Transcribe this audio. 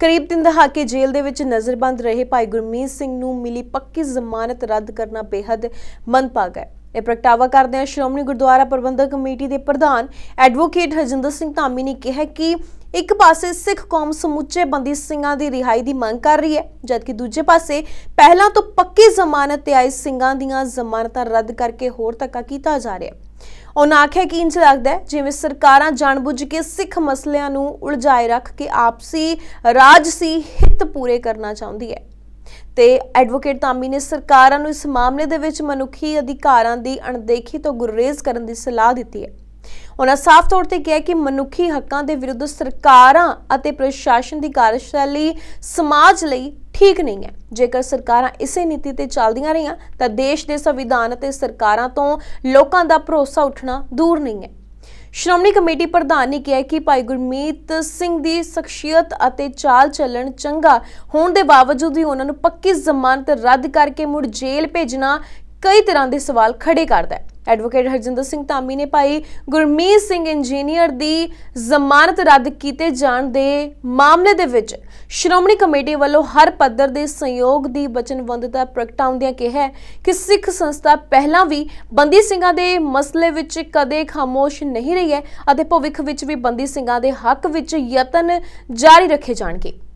ਕਰੀਬ 3 ਦਹਾਕੇ ਜੇਲ੍ਹ ਦੇ ਵਿੱਚ ਨਜ਼ਰਬੰਦ ਰਹੇ ਭਾਈ ਗੁਰਮੀਤ ਸਿੰਘ ਨੂੰ ਮਿਲੀ ਪੱਕੀ ਜ਼ਮਾਨਤ ਰੱਦ ਕਰਨਾ ਬੇहद ਮੰਦਭਾਗਾ ਹੈ ਇਹ ਪ੍ਰਗਟਾਵਾ ਕਰਦੇ ਕਰਦਿਆਂ ਸ਼੍ਰੋਮਣੀ ਗੁਰਦੁਆਰਾ ਪ੍ਰਬੰਧਕ ਕਮੇਟੀ ਦੇ ਪ੍ਰਧਾਨ ਐਡਵੋਕੇਟ ਹਰਜਿੰਦਰ ਸਿੰਘ ਧਾਮੀ ਨੇ ਕਿਹਾ ਕਿ ਇੱਕ ਪਾਸੇ ਸਿੱਖ ਕੌਮ ਸਮੁੱਚੇ ਬੰਦੀ ਸਿੰਘਾਂ ਦੀ ਰਿਹਾਈ ਦੀ ਮੰਗ ਕਰ ਰਹੀ ਹੈ ਜਦਕਿ ਦੂਜੇ ਪਾਸੇ ਪਹਿਲਾਂ ਤੋਂ ਪੱਕੀ ਜ਼ਮਾਨਤ ਤੇ ਆਏ ਸਿੰਘਾਂ ਦੀਆਂ ਜ਼ਮਾਨਤਾਂ ਰੱਦ ਕਰਕੇ ਹੋਰ ਤੱਕਾ ਕੀਤਾ ਜਾ ਰਿਹਾ ਹੈ ਉਹਨਾਂ ਆਖਿਆ ਕਿ ਇੰਜ ਲੱਗਦਾ ਹੈ ਜਿਵੇਂ ਸਰਕਾਰਾਂ ਜਾਣਬੁੱਝ ਕੇ ਸਿੱਖ ਮਸਲਿਆਂ ਨੂੰ ਉਲਝਾਏ ਰੱਖ ਕੇ ਆਪਸੀ ਰਾਜਸੀ ਹਿੱਤ ਪੂਰੇ ਕਰਨਾ ਚਾਹੁੰਦੀ ਹੈ ਤੇ ਐਡਵੋਕੇਟ ਤਾਮੀ ਨੇ ਸਰਕਾਰਾਂ ਨੂੰ ਇਸ ਮਾਮਲੇ ਦੇ ਵਿੱਚ ਮਨੁੱਖੀ ਅਧਿਕਾਰਾਂ ਦੀ ਅਣਦੇਖੀ ਤੋਂ ਗੁਰੇਜ਼ ਕਰਨ ਦੀ ਸਲਾਹ ਦਿੱਤੀ ਹੈ ਉਹਨਾਂ ਸਾਫ਼ ਤੌਰ ਤੇ ਕਿਹਾ ਕਿ ਮਨੁੱਖੀ ਹੱਕਾਂ ਦੇ ਵਿਰੁੱਧ ਸਰਕਾਰਾਂ ਅਤੇ ਪ੍ਰਸ਼ਾਸਨ ਦੀ ਕਾਰਜਸ਼ੈਲੀ ਸਮਾਜ ਲਈ ਠੀਕ ਨਹੀਂ ਹੈ ਜੇਕਰ ਸਰਕਾਰਾਂ ਇਸੇ ਨੀਤੀ ਤੇ ਚੱਲਦੀਆਂ ਰਹੀਆਂ ਤਾਂ ਦੇਸ਼ ਦੇ ਸੰਵਿਧਾਨ ਅਤੇ ਸਰਕਾਰਾਂ ਤੋਂ ਲੋਕਾਂ ਦਾ ਭਰੋਸਾ ਉੱਠਣਾ ਦੂਰ ਨਹੀਂ ਹੈ ਸ਼੍ਰੋਮਣੀ ਕਮੇਟੀ ਪ੍ਰਧਾਨ ਨੇ ਕਿਹਾ ਕਿ ਭਾਈ ਗੁਰਮੀਤ ਸਿੰਘ ਦੀ ਸ਼ਖਸੀਅਤ ਅਤੇ ਚਾਲ ਚੱਲਣ ਚੰਗਾ ਹੋਣ ਦੇ ਬਾਵਜੂਦ ਵੀ ਉਹਨਾਂ ਨੂੰ ਪੱਕੀ ਜ਼ਮਾਨਤ ਰੱਦ ਕਰਕੇ ਮੁੜ ਜੇਲ੍ਹ ਭੇਜਣਾ ਕਈ ਤਰ੍ਹਾਂ ਦੇ ਸਵਾਲ ਖੜੇ ਕਰਦਾ ਹੈ ਐਡਵੋਕੇਟ ਹਰਜਿੰਦਰ ਸਿੰਘ ਧਾਮੀ ਨੇ ਭਾਈ ਗੁਰਮੀਤ ਸਿੰਘ ਇੰਜੀਨੀਅਰ ਦੀ ਜ਼ਮਾਨਤ ਰੱਦ ਕੀਤੇ ਜਾਣ ਦੇ ਮਾਮਲੇ ਦੇ ਵਿੱਚ ਸ਼੍ਰੋਮਣੀ ਕਮੇਟੀ ਵੱਲੋਂ ਹਰ ਪੱਧਰ ਦੇ ਸਹਿਯੋਗ ਦੀ ਬਚਨਬੰਦਤਾ ਪ੍ਰਗਟਾਉਂਦਿਆਂ ਕਿਹਾ ਕਿ ਸਿੱਖ ਸੰਸਥਾ ਪਹਿਲਾਂ ਵੀ ਬੰਦੀ ਸਿੰਘਾਂ ਦੇ ਮਸਲੇ ਵਿੱਚ ਕਦੇ ਖਾਮੋਸ਼ ਨਹੀਂ ਰਹੀ ਹੈ ਅਤੇ ਭਵਿੱਖ ਵਿੱਚ ਵੀ ਬੰਦੀ ਸਿੰਘਾਂ ਦੇ ਹੱਕ ਵਿੱਚ ਯਤਨ ਜਾਰੀ ਰੱਖੇ ਜਾਣਗੇ